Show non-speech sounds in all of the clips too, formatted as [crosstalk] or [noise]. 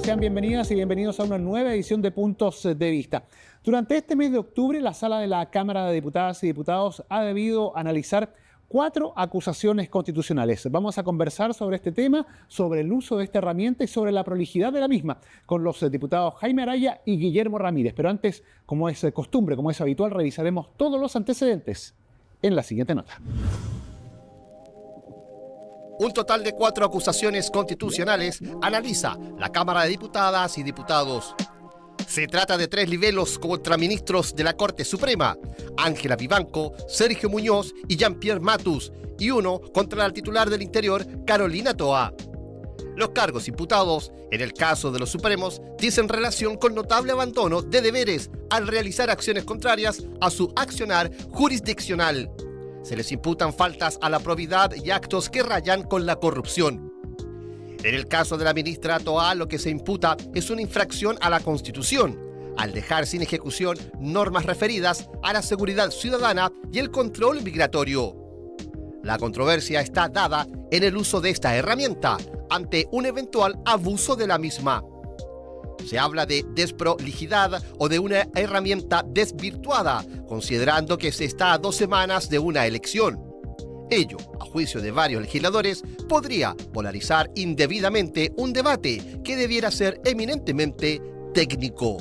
sean bienvenidas y bienvenidos a una nueva edición de Puntos de Vista. Durante este mes de octubre, la sala de la Cámara de Diputadas y Diputados ha debido analizar cuatro acusaciones constitucionales. Vamos a conversar sobre este tema, sobre el uso de esta herramienta y sobre la prolijidad de la misma con los diputados Jaime Araya y Guillermo Ramírez. Pero antes, como es costumbre, como es habitual, revisaremos todos los antecedentes en la siguiente nota. Un total de cuatro acusaciones constitucionales analiza la Cámara de Diputadas y Diputados. Se trata de tres libelos contra ministros de la Corte Suprema, Ángela Vivanco, Sergio Muñoz y Jean-Pierre Matus, y uno contra la titular del Interior, Carolina Toa. Los cargos imputados, en el caso de los Supremos, dicen relación con notable abandono de deberes al realizar acciones contrarias a su accionar jurisdiccional se les imputan faltas a la probidad y actos que rayan con la corrupción. En el caso de la ministra Toa, lo que se imputa es una infracción a la Constitución, al dejar sin ejecución normas referidas a la seguridad ciudadana y el control migratorio. La controversia está dada en el uso de esta herramienta ante un eventual abuso de la misma. Se habla de desprolijidad o de una herramienta desvirtuada, considerando que se está a dos semanas de una elección. Ello, a juicio de varios legisladores, podría polarizar indebidamente un debate que debiera ser eminentemente técnico.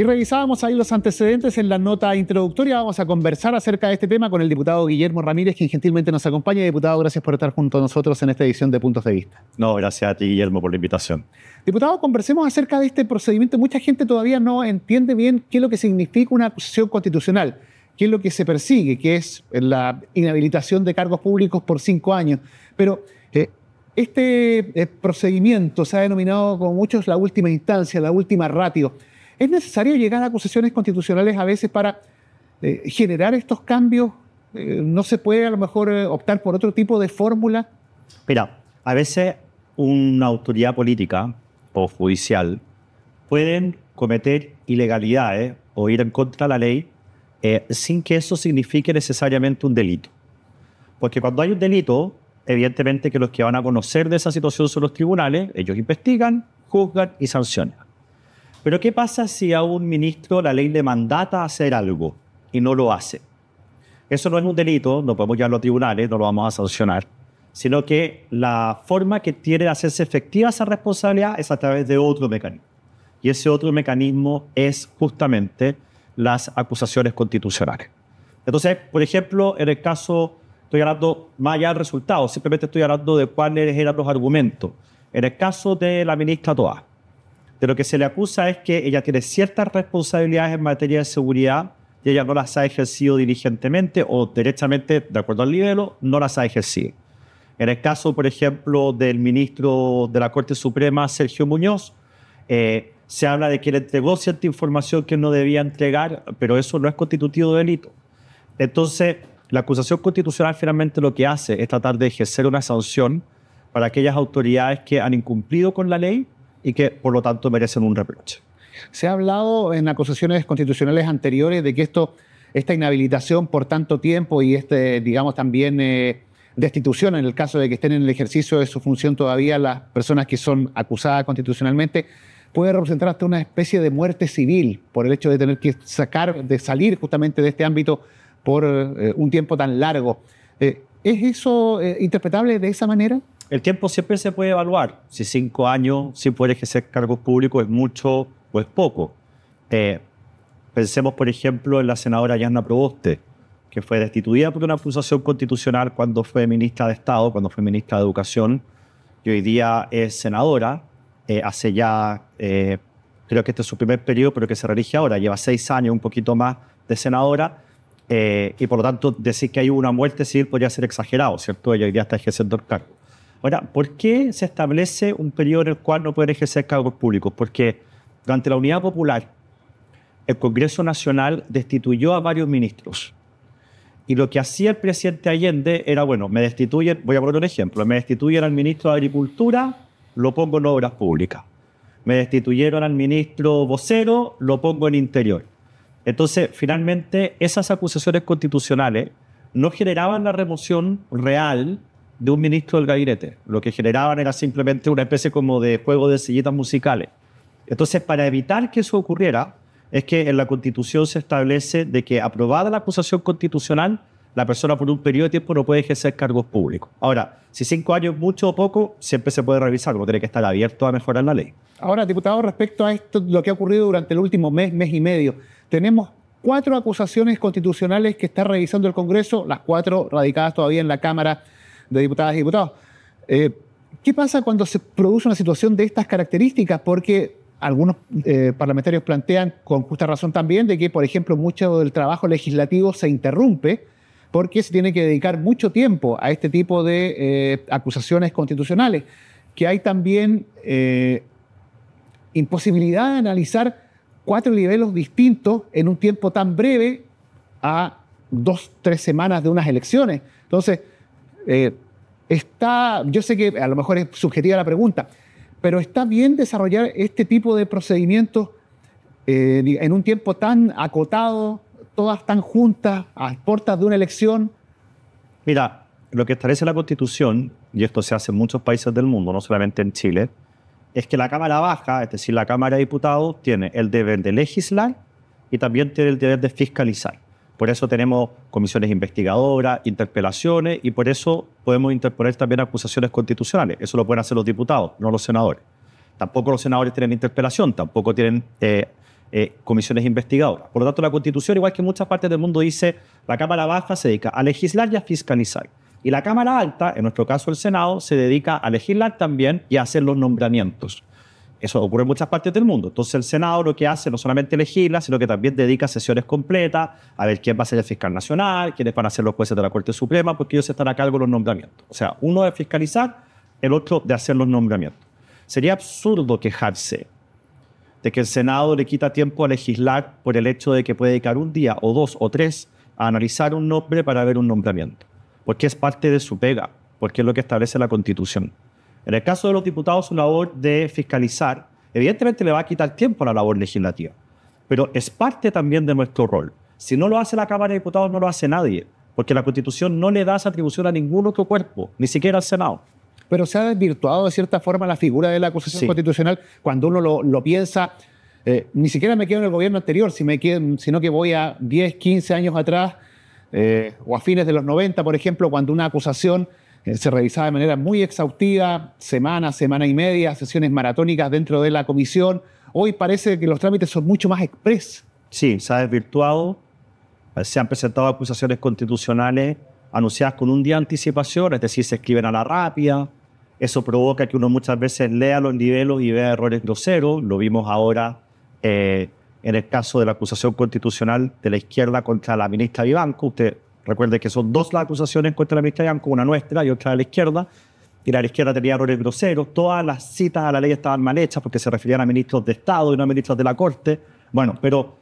Y revisábamos ahí los antecedentes en la nota introductoria. Vamos a conversar acerca de este tema con el diputado Guillermo Ramírez, quien gentilmente nos acompaña. Diputado, gracias por estar junto a nosotros en esta edición de Puntos de Vista. No, gracias a ti, Guillermo, por la invitación. Diputado, conversemos acerca de este procedimiento. Mucha gente todavía no entiende bien qué es lo que significa una acusación constitucional, qué es lo que se persigue, que es la inhabilitación de cargos públicos por cinco años. Pero eh, este eh, procedimiento se ha denominado, como muchos, la última instancia, la última ratio. Es necesario llegar a acusaciones constitucionales a veces para eh, generar estos cambios. Eh, no se puede a lo mejor eh, optar por otro tipo de fórmula. Mira, a veces una autoridad política o judicial pueden cometer ilegalidades o ir en contra de la ley sin que eso signifique necesariamente un delito. Porque cuando hay un delito, evidentemente que los que van a conocer de esa situación son los tribunales, ellos investigan, juzgan y sancionan. Pero ¿qué pasa si a un ministro la ley le mandata hacer algo y no lo hace? Eso no es un delito, no podemos llevarlo a tribunales, no lo vamos a sancionar, sino que la forma que tiene de hacerse efectiva esa responsabilidad es a través de otro mecanismo. Y ese otro mecanismo es justamente las acusaciones constitucionales. Entonces, por ejemplo, en el caso, estoy hablando más allá del resultado, simplemente estoy hablando de cuáles eran los argumentos. En el caso de la ministra Toá de lo que se le acusa es que ella tiene ciertas responsabilidades en materia de seguridad y ella no las ha ejercido diligentemente o directamente, de acuerdo al nivel, no las ha ejercido. En el caso, por ejemplo, del ministro de la Corte Suprema, Sergio Muñoz, eh, se habla de que le entregó cierta información que no debía entregar, pero eso no es constitutivo delito. Entonces, la acusación constitucional finalmente lo que hace es tratar de ejercer una sanción para aquellas autoridades que han incumplido con la ley y que por lo tanto merecen un reproche. Se ha hablado en acusaciones constitucionales anteriores de que esto, esta inhabilitación por tanto tiempo y este, digamos, también eh, destitución en el caso de que estén en el ejercicio de su función todavía las personas que son acusadas constitucionalmente puede representar hasta una especie de muerte civil por el hecho de tener que sacar, de salir justamente de este ámbito por eh, un tiempo tan largo. Eh, ¿Es eso interpretable de esa manera? el tiempo siempre se puede evaluar. Si cinco años sin poder ejercer cargos públicos es mucho o es poco. Eh, pensemos, por ejemplo, en la senadora Yanna Proboste, que fue destituida por una acusación constitucional cuando fue ministra de Estado, cuando fue ministra de Educación, y hoy día es senadora, eh, hace ya, eh, creo que este es su primer periodo, pero que se relige ahora, lleva seis años, un poquito más de senadora, y por lo tanto decir que hay una muerte civil podría ser exagerado, ¿cierto? Ella hoy día está ejerciendo el cargo. Ahora, ¿por qué se establece un periodo en el cual no pueden ejercer cargos públicos? Porque durante la Unidad Popular, el Congreso Nacional destituyó a varios ministros. Y lo que hacía el presidente Allende era, bueno, me destituyen, voy a poner un ejemplo, me destituyen al ministro de Agricultura, lo pongo en obras públicas. Me destituyeron al ministro vocero, lo pongo en interior. Entonces, finalmente, esas acusaciones constitucionales no generaban la remoción real de un ministro del gabinete. Lo que generaban era simplemente una especie como de juego de sillitas musicales. Entonces, para evitar que eso ocurriera, es que en la Constitución se establece de que aprobada la acusación constitucional, la persona por un periodo de tiempo no puede ejercer cargos públicos. Ahora, si cinco años mucho o poco, siempre se puede revisar, uno tiene que estar abierto a mejorar la ley. Ahora, diputado, respecto a esto, lo que ha ocurrido durante el último mes, mes y medio, tenemos cuatro acusaciones constitucionales que está revisando el Congreso, las cuatro radicadas todavía en la Cámara de diputadas y diputados. Eh, ¿Qué pasa cuando se produce una situación de estas características? Porque algunos eh, parlamentarios plantean, con justa razón también, de que, por ejemplo, mucho del trabajo legislativo se interrumpe porque se tiene que dedicar mucho tiempo a este tipo de eh, acusaciones constitucionales, que hay también imposibilidad de analizar cuatro niveles distintos en un tiempo tan breve a dos, tres semanas de unas elecciones. Entonces, eh, está, yo sé que a lo mejor es subjetiva la pregunta, pero está bien desarrollar este tipo de procedimientos eh, en un tiempo tan acotado, todas tan juntas, a puertas de una elección. Mira, lo que establece la Constitución, y esto se hace en muchos países del mundo, no solamente en Chile, es que la Cámara Baja, es decir, la Cámara de Diputados, tiene el deber de legislar y también tiene el deber de fiscalizar. Por eso tenemos comisiones investigadoras, interpelaciones y por eso podemos interponer también acusaciones constitucionales. Eso lo pueden hacer los diputados, no los senadores. Tampoco los senadores tienen interpelación, tampoco tienen eh, eh, comisiones investigadoras. Por lo tanto, la Constitución, igual que en muchas partes del mundo, dice la Cámara Baja se dedica a legislar y a fiscalizar. Y la Cámara Alta, en nuestro caso el Senado, se dedica a legislar también y a hacer los nombramientos. Eso ocurre en muchas partes del mundo. Entonces el Senado lo que hace no solamente legisla, sino que también dedica sesiones completas a ver quién va a ser el fiscal nacional, quiénes van a ser los jueces de la Corte Suprema, porque ellos están a cargo de los nombramientos. O sea, uno de fiscalizar, el otro de hacer los nombramientos. Sería absurdo quejarse de que el Senado le quita tiempo a legislar por el hecho de que puede dedicar un día o dos o tres a analizar un nombre para ver un nombramiento, porque es parte de su pega, porque es lo que establece la Constitución. En el caso de los diputados, su labor de fiscalizar, evidentemente le va a quitar tiempo a la labor legislativa, pero es parte también de nuestro rol. Si no lo hace la Cámara de Diputados, no lo hace nadie, porque la Constitución no le da esa atribución a ningún otro cuerpo, ni siquiera al Senado. Pero se ha desvirtuado de cierta forma la figura de la acusación constitucional cuando uno lo, piensa. Eh, ni siquiera me quedo en el gobierno anterior, sino que voy a 10, 15 años atrás eh, o a fines de los 90, por ejemplo, cuando una acusación eh, se revisaba de manera muy exhaustiva, semana, semana y media, sesiones maratónicas dentro de la comisión. Hoy parece que los trámites son mucho más express. Sí, se ha desvirtuado, eh, se han presentado acusaciones constitucionales anunciadas con un día de anticipación, es decir, se escriben a la rápida. Eso provoca que uno muchas veces lea los niveles y vea errores groseros. Lo vimos ahora eh, en el caso de la acusación constitucional de la izquierda contra la ministra Vivanco. Usted Recuerde que son dos las acusaciones contra la ministra Yanko, una nuestra y otra de la izquierda. Y la la izquierda tenía errores groseros. Todas las citas a la ley estaban mal hechas porque se referían a ministros de Estado y no a ministros de la Corte. Bueno, pero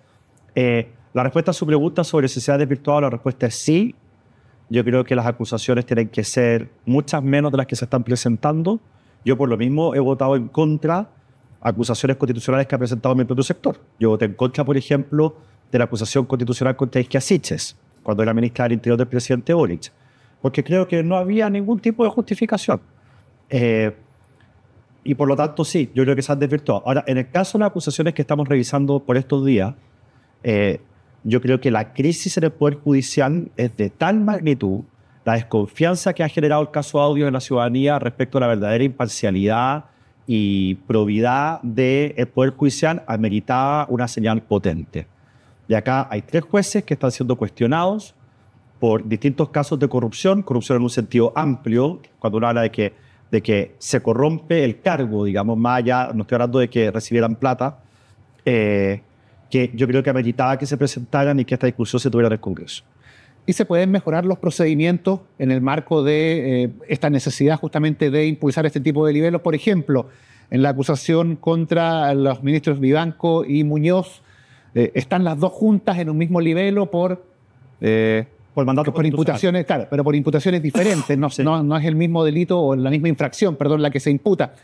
eh, la respuesta a su pregunta sobre si se ha desvirtuado, la respuesta es sí. Yo creo que las acusaciones tienen que ser muchas menos de las que se están presentando. Yo por lo mismo he votado en contra acusaciones constitucionales que ha presentado mi propio sector. Yo voté en contra, por ejemplo, de la acusación constitucional contra Isquiasiches cuando era ministra del Interior del presidente Boric, porque creo que no había ningún tipo de justificación. Eh, y por lo tanto, sí, yo creo que se han desvirtuado. Ahora, en el caso de las acusaciones que estamos revisando por estos días, eh, yo creo que la crisis en el Poder Judicial es de tal magnitud, la desconfianza que ha generado el caso Audio en la ciudadanía respecto a la verdadera imparcialidad y probidad del el Poder Judicial ameritaba una señal potente. Y acá hay tres jueces que están siendo cuestionados por distintos casos de corrupción, corrupción en un sentido amplio, cuando uno habla de que, de que se corrompe el cargo, digamos, más allá, no estoy hablando de que recibieran plata, eh, que yo creo que ameritaba que se presentaran y que esta discusión se tuviera en el Congreso. ¿Y se pueden mejorar los procedimientos en el marco de eh, esta necesidad justamente de impulsar este tipo de niveles? Por ejemplo, en la acusación contra los ministros Vivanco y Muñoz, eh, están las dos juntas en un mismo nivel eh, por, por mandato por imputaciones, claro, pero por imputaciones diferentes, no, sé, [laughs] no, es el mismo delito o la misma infracción, perdón, la que se imputa.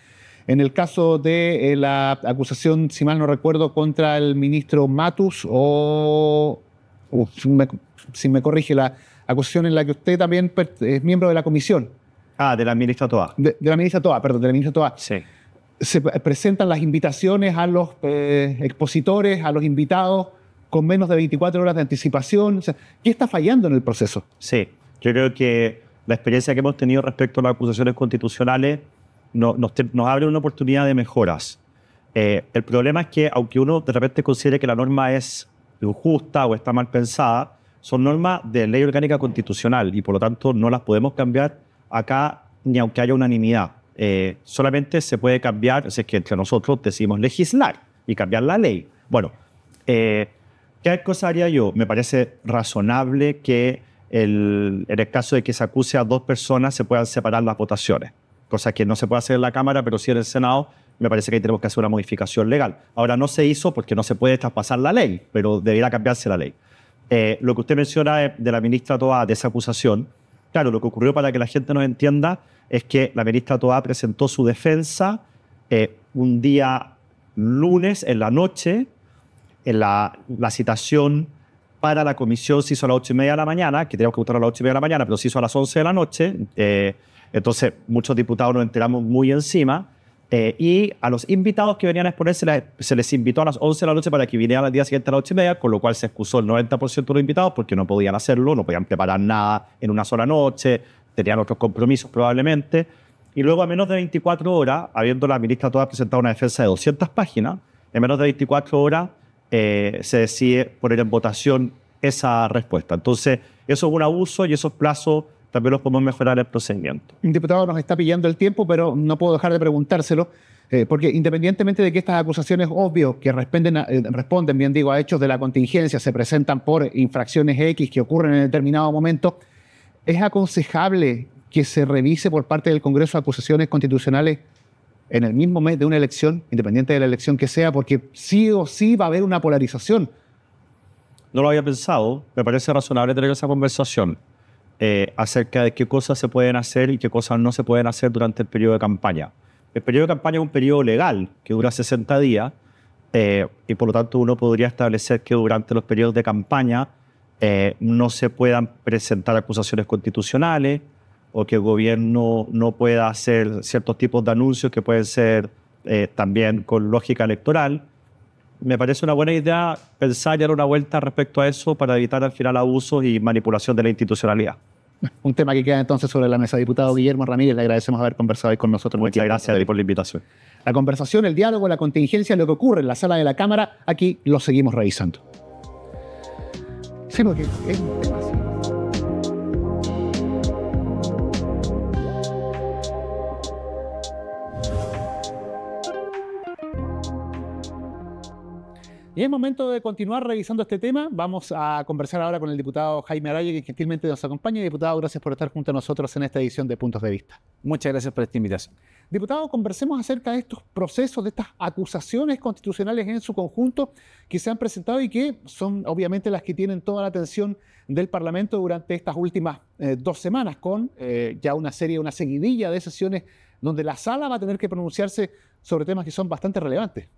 En el caso de eh, la acusación, si mal no recuerdo, contra el ministro Matus o, uh, si, me, corrige, la acusación en la que usted también es miembro de la comisión. Ah, de la ministra Toa. De, la ministra Toa, perdón, de la ministra Toa. Sí se presentan las invitaciones a los eh, expositores, a los invitados, con menos de 24 horas de anticipación. ¿Qué está fallando en el proceso? Sí, yo creo que la experiencia que hemos tenido respecto a las acusaciones constitucionales nos, abre una oportunidad de mejoras. Eh, el problema es que, aunque uno de repente considere que la norma es injusta o está mal pensada, son normas de ley orgánica constitucional y por lo tanto no las podemos cambiar acá ni aunque haya unanimidad. Eh, solamente se puede cambiar, es que entre nosotros decimos legislar y cambiar la ley. Bueno, eh, ¿qué cosa haría yo? Me parece razonable que en el caso de que se acuse a dos personas se puedan separar las votaciones, cosa que no se puede hacer en la Cámara, pero sí en el Senado. Me parece que ahí tenemos que hacer una modificación legal. Ahora no se hizo porque no se puede traspasar la ley, pero debería cambiarse la ley. Eh, lo que usted menciona de, la ministra toda de esa acusación, claro, lo que ocurrió para que la gente no entienda es que la ministra Toá presentó su defensa eh, un día lunes en la noche, en la, citación para la comisión se hizo a las ocho y media de la mañana, que teníamos que votar a las ocho y media de la mañana, pero se hizo a las once de la noche. Eh, entonces, muchos diputados nos enteramos muy encima. Eh, y a los invitados que venían a exponerse se les invitó a las 11 de la noche para que vinieran al día siguiente a las 8 y media, con lo cual se excusó el 90% de los invitados porque no podían hacerlo, no podían preparar nada en una sola noche, tenían otros compromisos probablemente, y luego a menos de 24 horas, habiendo la ministra toda presentado una defensa de 200 páginas, en menos de 24 horas eh, se decide poner en votación esa respuesta. Entonces, eso es un abuso y esos plazos también los podemos mejorar el procedimiento. Diputado, nos está pillando el tiempo, pero no puedo dejar de preguntárselo, eh, porque independientemente de que estas acusaciones, obvio, que responden, eh, responden, bien digo, a hechos de la contingencia, se presentan por infracciones X que ocurren en determinado momento, ¿Es aconsejable que se revise por parte del Congreso acusaciones constitucionales en el mismo mes de una elección, independiente de la elección que sea, porque sí o sí va a haber una polarización? No lo había pensado. Me parece razonable tener esa conversación eh, acerca de qué cosas se pueden hacer y qué cosas no se pueden hacer durante el periodo de campaña. El periodo de campaña es un periodo legal que dura 60 días eh, y por lo tanto uno podría establecer que durante los periodos de campaña eh, no se puedan presentar acusaciones constitucionales o que el gobierno no pueda hacer ciertos tipos de anuncios que pueden ser eh, también con lógica electoral. Me parece una buena idea pensar y dar una vuelta respecto a eso para evitar al final abusos y manipulación de la institucionalidad. Un tema que queda entonces sobre la mesa. Diputado Guillermo Ramírez, le agradecemos haber conversado con nosotros. Muchas gracias por la invitación. La conversación, el diálogo, la contingencia, lo que ocurre en la sala de la Cámara, aquí lo seguimos revisando. 次のゲってます。Y es momento de continuar revisando este tema. Vamos a conversar ahora con el diputado Jaime Araya, que gentilmente nos acompaña. Diputado, gracias por estar junto a nosotros en esta edición de Puntos de Vista. Muchas gracias por esta invitación. Diputado, conversemos acerca de estos procesos, de estas acusaciones constitucionales en su conjunto que se han presentado y que son obviamente las que tienen toda la atención del Parlamento durante estas últimas eh, dos semanas, con eh, ya una serie, una seguidilla de sesiones donde la sala va a tener que pronunciarse sobre temas que son bastante relevantes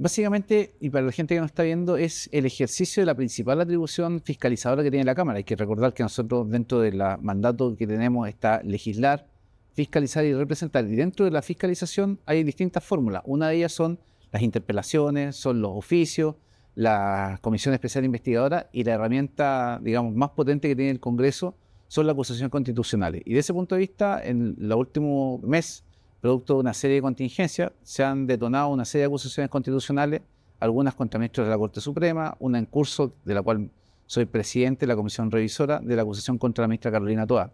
básicamente, y para la gente que nos está viendo, es el ejercicio de la principal atribución fiscalizadora que tiene la Cámara. Hay que recordar que nosotros dentro del mandato que tenemos está legislar, fiscalizar y representar. Y dentro de la fiscalización hay distintas fórmulas. Una de ellas son las interpelaciones, son los oficios, la Comisión Especial Investigadora y la herramienta, digamos, más potente que tiene el Congreso son las acusaciones constitucionales. Y de ese punto de vista, en el último mes producto de una serie de contingencias, se han detonado una serie de acusaciones constitucionales, algunas contra ministros de la Corte Suprema, una en curso de la cual soy presidente de la Comisión Revisora de la acusación contra la ministra Carolina Toa.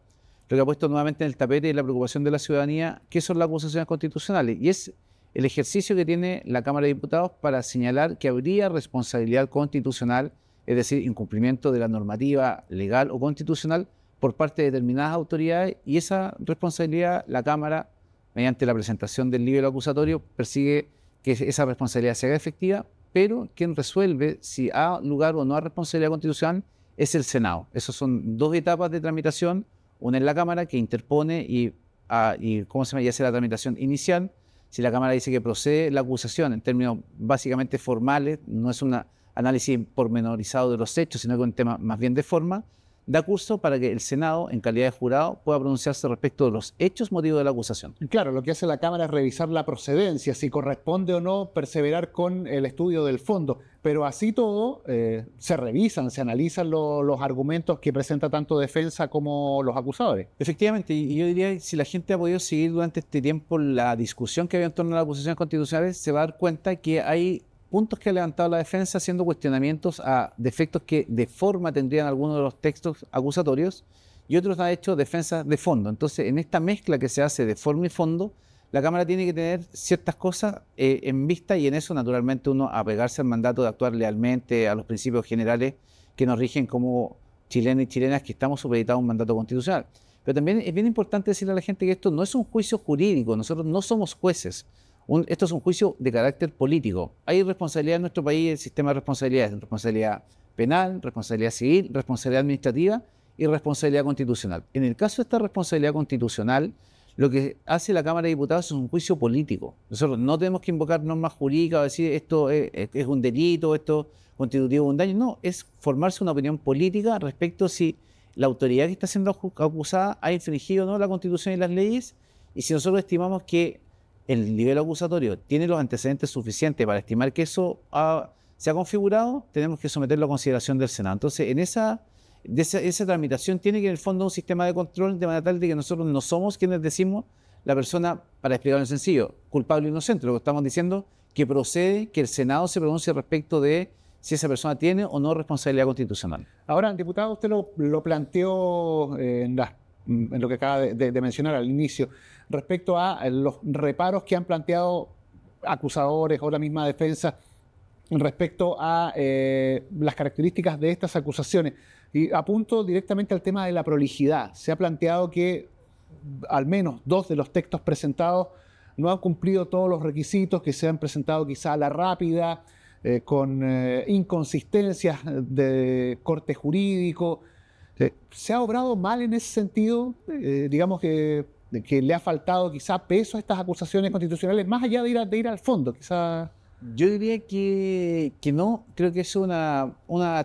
Lo que ha puesto nuevamente en el tapete es la preocupación de la ciudadanía, ¿qué son las acusaciones constitucionales? Y es el ejercicio que tiene la Cámara de Diputados para señalar que habría responsabilidad constitucional, es decir, incumplimiento de la normativa legal o constitucional por parte de determinadas autoridades y esa responsabilidad la Cámara mediante la presentación del libro acusatorio, persigue que esa responsabilidad sea efectiva, pero quien resuelve si ha lugar o no a responsabilidad constitucional es el Senado. Esas son dos etapas de tramitación, una en la Cámara que interpone y, ah, ¿cómo se llama? hace la tramitación inicial. Si la Cámara dice que procede la acusación en términos básicamente formales, no es un análisis pormenorizado de los hechos, sino que un tema más bien de forma, da curso para que el Senado, en calidad de jurado, pueda pronunciarse respecto de los hechos motivos de la acusación. Claro, lo que hace la Cámara es revisar la procedencia, si corresponde o no perseverar con el estudio del fondo. Pero así todo, eh, se revisan, se analizan los argumentos que presenta tanto defensa como los acusadores. Efectivamente, y yo diría, si la gente ha podido seguir durante este tiempo la discusión que había en torno a la acusación constitucionales, se va a dar cuenta que hay puntos que ha levantado la defensa haciendo cuestionamientos a defectos que de forma tendrían algunos de los textos acusatorios y otros ha hecho defensa de fondo. Entonces, en esta mezcla que se hace de forma y fondo, la Cámara tiene que tener ciertas cosas eh, en vista y en eso, naturalmente, uno apegarse al mandato de actuar lealmente a los principios generales que nos rigen como chilenos y chilenas que estamos supeditados a un mandato constitucional. Pero también es bien importante decirle a la gente que esto no es un juicio jurídico, nosotros no somos jueces, esto es un juicio de carácter político. Hay responsabilidad en nuestro país, el sistema de responsabilidades, responsabilidad penal, responsabilidad civil, responsabilidad administrativa y responsabilidad constitucional. En el caso de esta responsabilidad constitucional, lo que hace la Cámara de Diputados es un juicio político. Nosotros no tenemos que invocar normas jurídicas o decir esto es, un delito, esto constitutivo un daño. No, es formarse una opinión política respecto a si la autoridad que está siendo acusada ha infringido o no la Constitución y las leyes. Y si nosotros estimamos que el nivel acusatorio tiene los antecedentes suficientes para estimar que eso se ha configurado, tenemos que someterlo a consideración del Senado. Entonces, en esa, esa, tramitación tiene que en el fondo un sistema de control de manera tal de que nosotros no somos quienes decimos la persona, para explicarlo en sencillo, culpable o inocente. Lo que estamos diciendo que procede que el Senado se pronuncie respecto de si esa persona tiene o no responsabilidad constitucional. Ahora, diputado, usted lo, planteó eh, en, lo que acaba de mencionar al inicio respecto a eh, los reparos que han planteado acusadores o la misma defensa respecto a eh, las características de estas acusaciones. Y apunto directamente al tema de la prolijidad. Se ha planteado que al menos dos de los textos presentados no han cumplido todos los requisitos, que se han presentado quizá a la rápida, eh, con inconsistencias de corte jurídico. ¿Se ha obrado mal en ese sentido? digamos que de que le ha faltado quizá peso a estas acusaciones constitucionales, más allá de ir, de ir al fondo, quizá. Yo diría que, no, creo que es una,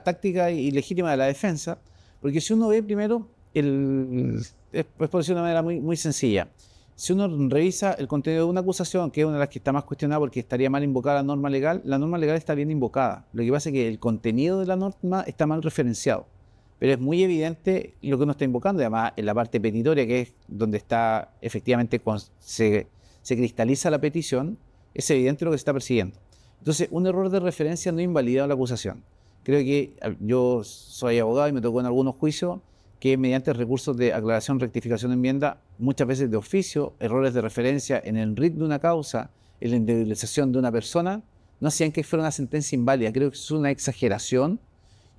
táctica ilegítima de la defensa, porque si uno ve primero, el, es, por decirlo de una manera muy, muy sencilla, si uno revisa el contenido de una acusación, que es una de las que está más cuestionada porque estaría mal invocada la norma legal, la norma legal está bien invocada. Lo que pasa es que el contenido de la norma está mal referenciado pero es muy evidente lo que uno está invocando, además en la parte petitoria, que es donde está efectivamente se, cristaliza la petición, es evidente lo que se está persiguiendo. Entonces, un error de referencia no invalida la acusación. Creo que ah, yo soy abogado y me tocó en algunos juicios que mediante recursos de aclaración, rectificación, enmienda, muchas veces de oficio, errores de referencia en el ritmo de una causa, en la individualización de una persona, no hacían que fuera una sentencia inválida. Creo que es una exageración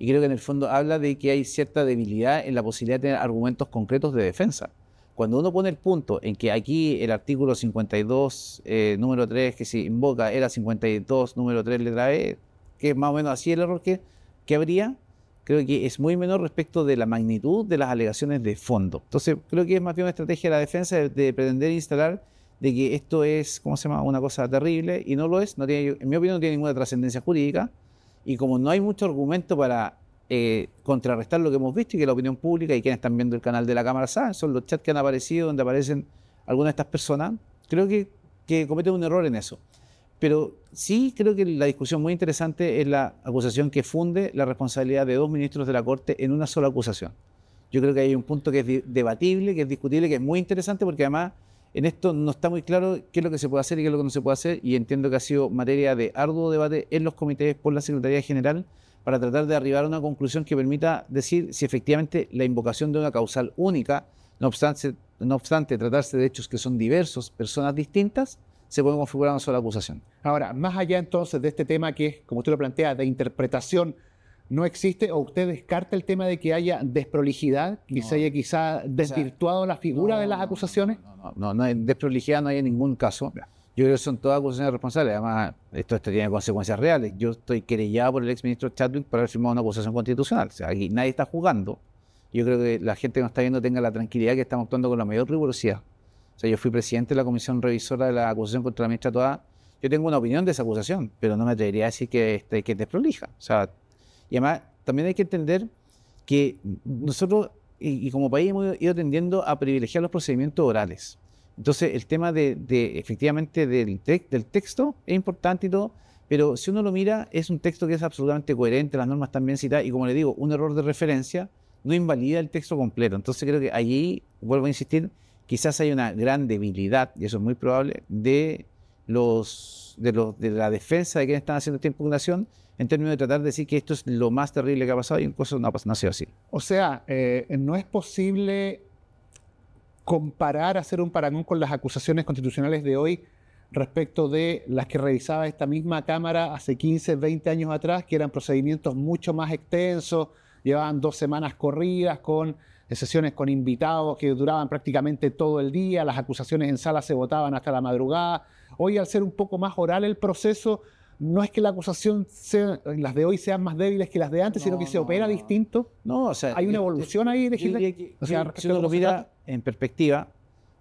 y creo que en el fondo habla de que hay cierta debilidad en la posibilidad de tener argumentos concretos de defensa. Cuando uno pone el punto en que aquí el artículo 52, eh, número 3, que se invoca era 52, número 3, letra E, que es más o menos así el error que, que habría, creo que es muy menor respecto de la magnitud de las alegaciones de fondo. Entonces, creo que es más bien una estrategia de la defensa de, pretender instalar de que esto es, ¿cómo se llama?, una cosa terrible, y no lo es, no tiene, en mi opinión no tiene ninguna trascendencia jurídica, y como no hay mucho argumento para eh, contrarrestar lo que hemos visto y que la opinión pública y quienes están viendo el canal de la Cámara saben, son los chats que han aparecido donde aparecen algunas de estas personas, creo que, que cometen un error en eso. Pero sí creo que la discusión muy interesante es la acusación que funde la responsabilidad de dos ministros de la Corte en una sola acusación. Yo creo que hay un punto que es debatible, que es discutible, que es muy interesante porque además en esto no está muy claro qué es lo que se puede hacer y qué es lo que no se puede hacer, y entiendo que ha sido materia de arduo debate en los comités por la Secretaría General para tratar de arribar a una conclusión que permita decir si efectivamente la invocación de una causal única, no obstante, no obstante tratarse de hechos que son diversos, personas distintas, se puede configurar una sola acusación. Ahora, más allá entonces de este tema que es, como usted lo plantea, de interpretación no existe o usted descarta el tema de que haya desprolijidad, que se haya quizá desvirtuado la figura de las acusaciones? No, no, no, hay desprolijidad no hay en ningún caso. Yo creo que son todas acusaciones responsables. Además, esto, esto tiene consecuencias reales. Yo estoy querellado por el exministro Chadwick por haber firmado una acusación constitucional. O sea, aquí nadie está jugando. Yo creo que la gente que nos está viendo tenga la tranquilidad que estamos actuando con la mayor rigurosidad. O sea, yo fui presidente de la comisión revisora de la acusación contra la ministra Toda. Yo tengo una opinión de esa acusación, pero no me atrevería a decir que, este, que es desprolija. O sea, y además, también hay que entender que nosotros, y, como país, hemos ido tendiendo a privilegiar los procedimientos orales. Entonces, el tema de, efectivamente del, del texto es importante y todo, pero si uno lo mira, es un texto que es absolutamente coherente, las normas también citadas, y como le digo, un error de referencia no invalida el texto completo. Entonces, creo que allí, vuelvo a insistir, quizás hay una gran debilidad, y eso es muy probable, de, los, de, los, de la defensa de quienes están haciendo esta impugnación en términos de tratar de decir que esto es lo más terrible que ha pasado y en cosas no, no ha sido así. O sea, eh, no es posible comparar, hacer un parangón con las acusaciones constitucionales de hoy respecto de las que revisaba esta misma Cámara hace 15, 20 años atrás, que eran procedimientos mucho más extensos, llevaban dos semanas corridas con sesiones con invitados que duraban prácticamente todo el día, las acusaciones en sala se votaban hasta la madrugada. Hoy al ser un poco más oral el proceso, no es que la acusación, sea, las de hoy sean más débiles que las de antes, sino que se opera distinto. No, o sea, hay una eh, eh, evolución ahí de lo en perspectiva,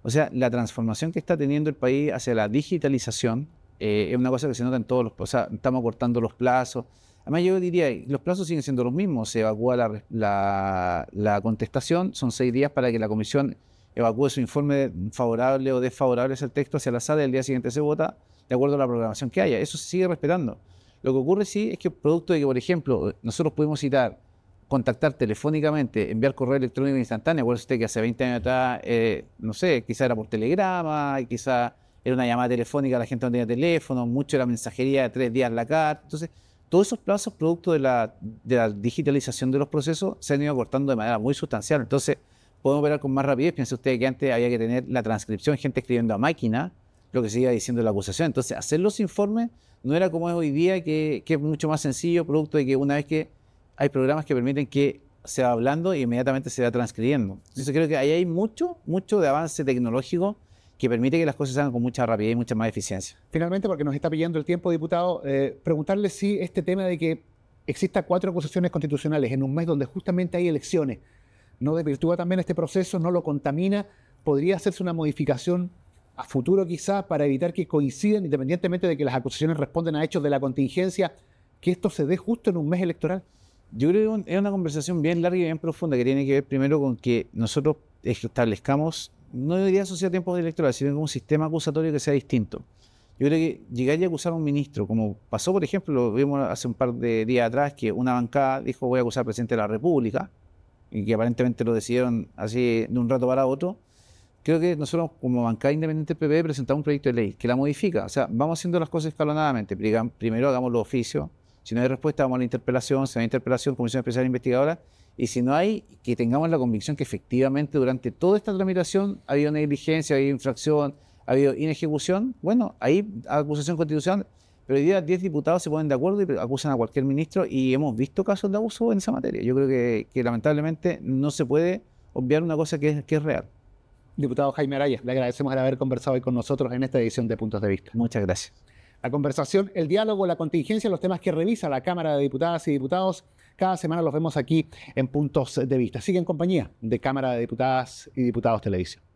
o sea, la transformación que está teniendo el país hacia la digitalización eh, es una cosa que se nota en todos los, o sea, estamos cortando los plazos. Además, yo diría, los plazos siguen siendo los mismos. Se evacúa la contestación, son seis días para que la comisión evacúe su informe favorable o desfavorable hacia texto hacia la sala y el día siguiente se vota de acuerdo a la programación que haya. Eso se sigue respetando. Lo que ocurre sí es que producto de que, por ejemplo, nosotros pudimos citar, contactar telefónicamente, enviar correo electrónico instantáneo, acuérdese usted que hace 20 años atrás, eh, no sé, quizá era por telegrama, quizá era una llamada telefónica, la gente no tenía teléfono, mucho era mensajería de tres días la carta. Entonces, todos esos plazos, producto de la, de la digitalización de los procesos, se han ido cortando de manera muy sustancial. Entonces, podemos operar con más rapidez. Piense usted que antes había que tener la transcripción, gente escribiendo a máquina, lo que se iba diciendo la acusación. Entonces, hacer los informes no era como es hoy día, que, es mucho más sencillo, producto de que una vez que hay programas que permiten que se va hablando y inmediatamente se va transcribiendo. Entonces creo que ahí hay mucho, mucho de avance tecnológico que permite que las cosas salgan con mucha rapidez y mucha más eficiencia. Finalmente, porque nos está pillando el tiempo, diputado, eh, preguntarle si este tema de que exista cuatro acusaciones constitucionales en un mes donde justamente hay elecciones, no desvirtúa también este proceso, no lo contamina, podría hacerse una modificación a futuro quizás para evitar que coincidan, independientemente de que las acusaciones responden a hechos de la contingencia, que esto se dé justo en un mes electoral. Yo creo que es una conversación bien larga y bien profunda que tiene que ver primero con que nosotros establezcamos, no debería asociar tiempos electorales, sino con un sistema acusatorio que sea distinto. Yo creo que llegar y acusar a un ministro, como pasó, por ejemplo, lo vimos hace un par de días atrás, que una bancada dijo voy a acusar al presidente de la República, y que aparentemente lo decidieron así de un rato para otro, creo que nosotros como bancada independiente del PP presentamos un proyecto de ley que la modifica. O sea, vamos haciendo las cosas escalonadamente. Primero hagamos los oficios, si no hay respuesta vamos a la interpelación, si no hay interpelación, Comisión Especial Investigadora, y si no hay, que tengamos la convicción que efectivamente durante toda esta tramitación ha habido negligencia, ha habido infracción, ha habido inejecución, bueno, ahí acusación constitucional pero hoy día 10 diputados se ponen de acuerdo y acusan a cualquier ministro y hemos visto casos de abuso en esa materia. Yo creo que, lamentablemente no se puede obviar una cosa que es, que es real. Diputado Jaime Araya, le agradecemos el haber conversado hoy con nosotros en esta edición de Puntos de Vista. Muchas gracias. La conversación, el diálogo, la contingencia, los temas que revisa la Cámara de Diputadas y Diputados. Cada semana los vemos aquí en Puntos de Vista. Sigue en compañía de Cámara de Diputadas y Diputados Televisión.